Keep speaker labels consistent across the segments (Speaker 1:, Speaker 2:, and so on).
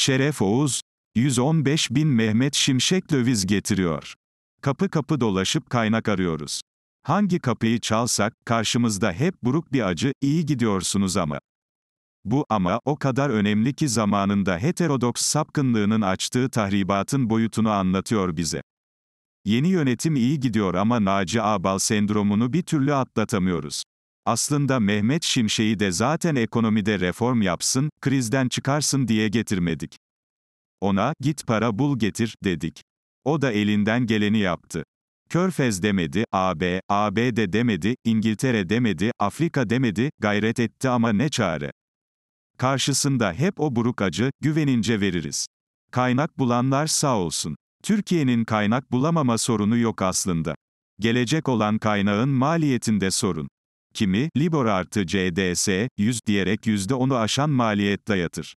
Speaker 1: Şeref Oğuz, 115 bin Mehmet Şimşek döviz getiriyor. Kapı kapı dolaşıp kaynak arıyoruz. Hangi kapıyı çalsak, karşımızda hep buruk bir acı, iyi gidiyorsunuz ama. Bu ama o kadar önemli ki zamanında heterodoks sapkınlığının açtığı tahribatın boyutunu anlatıyor bize. Yeni yönetim iyi gidiyor ama Naci Abal sendromunu bir türlü atlatamıyoruz. Aslında Mehmet Şimşek'i de zaten ekonomide reform yapsın, krizden çıkarsın diye getirmedik. Ona, git para bul getir, dedik. O da elinden geleni yaptı. Körfez demedi, AB, AB de demedi, İngiltere demedi, Afrika demedi, gayret etti ama ne çare. Karşısında hep o buruk acı, güvenince veririz. Kaynak bulanlar sağ olsun. Türkiye'nin kaynak bulamama sorunu yok aslında. Gelecek olan kaynağın maliyetinde sorun. Kimi, Libor artı CDS, 100 diyerek %10'u aşan maliyet dayatır.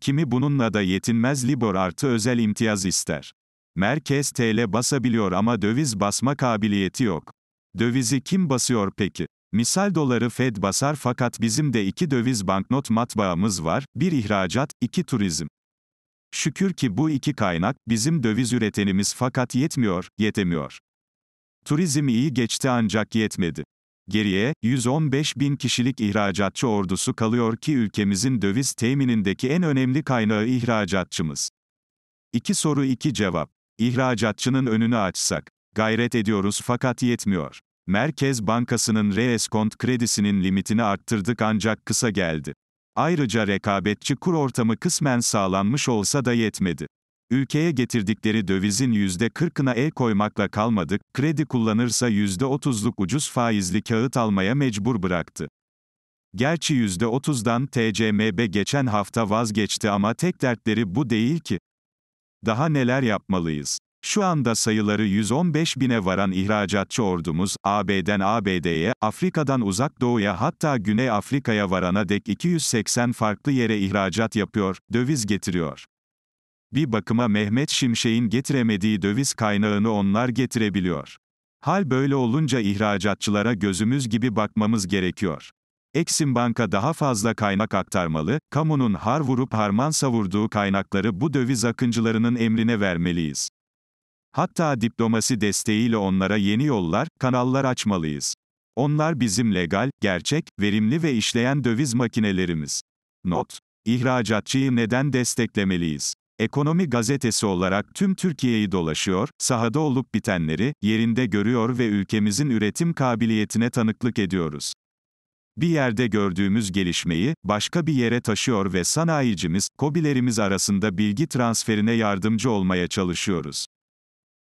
Speaker 1: Kimi bununla da yetinmez Libor artı özel imtiyaz ister. Merkez TL basabiliyor ama döviz basma kabiliyeti yok. Dövizi kim basıyor peki? Misal doları Fed basar fakat bizim de iki döviz banknot matbaamız var, bir ihracat, iki turizm. Şükür ki bu iki kaynak, bizim döviz üretenimiz fakat yetmiyor, yetemiyor. Turizm iyi geçti ancak yetmedi. Geriye, 115 bin kişilik ihracatçı ordusu kalıyor ki ülkemizin döviz teminindeki en önemli kaynağı ihracatçımız. İki soru iki cevap. İhracatçının önünü açsak. Gayret ediyoruz fakat yetmiyor. Merkez Bankası'nın reeskont kredisinin limitini arttırdık ancak kısa geldi. Ayrıca rekabetçi kur ortamı kısmen sağlanmış olsa da yetmedi. Ülkeye getirdikleri dövizin %40'ına el koymakla kalmadık, kredi kullanırsa %30'luk ucuz faizli kağıt almaya mecbur bıraktı. Gerçi %30'dan TCMB geçen hafta vazgeçti ama tek dertleri bu değil ki. Daha neler yapmalıyız? Şu anda sayıları 115 bine varan ihracatçı ordumuz, AB'den ABD'ye, Afrika'dan Uzak Doğu'ya hatta Güney Afrika'ya varana dek 280 farklı yere ihracat yapıyor, döviz getiriyor. Bir bakıma Mehmet Şimşek'in getiremediği döviz kaynağını onlar getirebiliyor. Hal böyle olunca ihracatçılara gözümüz gibi bakmamız gerekiyor. Eksim Bank'a daha fazla kaynak aktarmalı, kamunun har vurup harman savurduğu kaynakları bu döviz akıncılarının emrine vermeliyiz. Hatta diplomasi desteğiyle onlara yeni yollar, kanallar açmalıyız. Onlar bizim legal, gerçek, verimli ve işleyen döviz makinelerimiz. Not: İhracatçıyı neden desteklemeliyiz? ekonomi gazetesi olarak tüm Türkiye'yi dolaşıyor, sahada olup bitenleri yerinde görüyor ve ülkemizin üretim kabiliyetine tanıklık ediyoruz. Bir yerde gördüğümüz gelişmeyi başka bir yere taşıyor ve sanayicimiz, kobilerimiz arasında bilgi transferine yardımcı olmaya çalışıyoruz.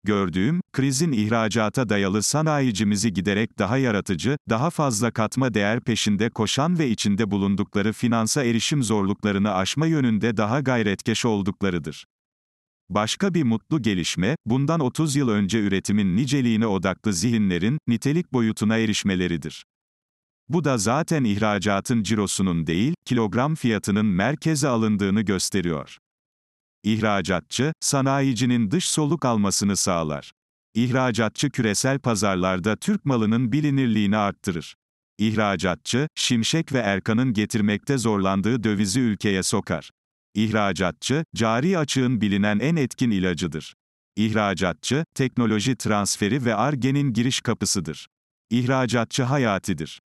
Speaker 1: Gördüğüm, krizin ihracata dayalı sanayicimizi giderek daha yaratıcı, daha fazla katma değer peşinde koşan ve içinde bulundukları finansa erişim zorluklarını aşma yönünde daha gayretkeş olduklarıdır. Başka bir mutlu gelişme, bundan 30 yıl önce üretimin niceliğine odaklı zihinlerin, nitelik boyutuna erişmeleridir. Bu da zaten ihracatın cirosunun değil, kilogram fiyatının merkeze alındığını gösteriyor. İhracatçı, sanayicinin dış soluk almasını sağlar. İhracatçı küresel pazarlarda Türk malının bilinirliğini arttırır. İhracatçı, Şimşek ve Erkan'ın getirmekte zorlandığı dövizi ülkeye sokar. İhracatçı, cari açığın bilinen en etkin ilacıdır. İhracatçı, teknoloji transferi ve ARGE'nin giriş kapısıdır. İhracatçı hayatidir.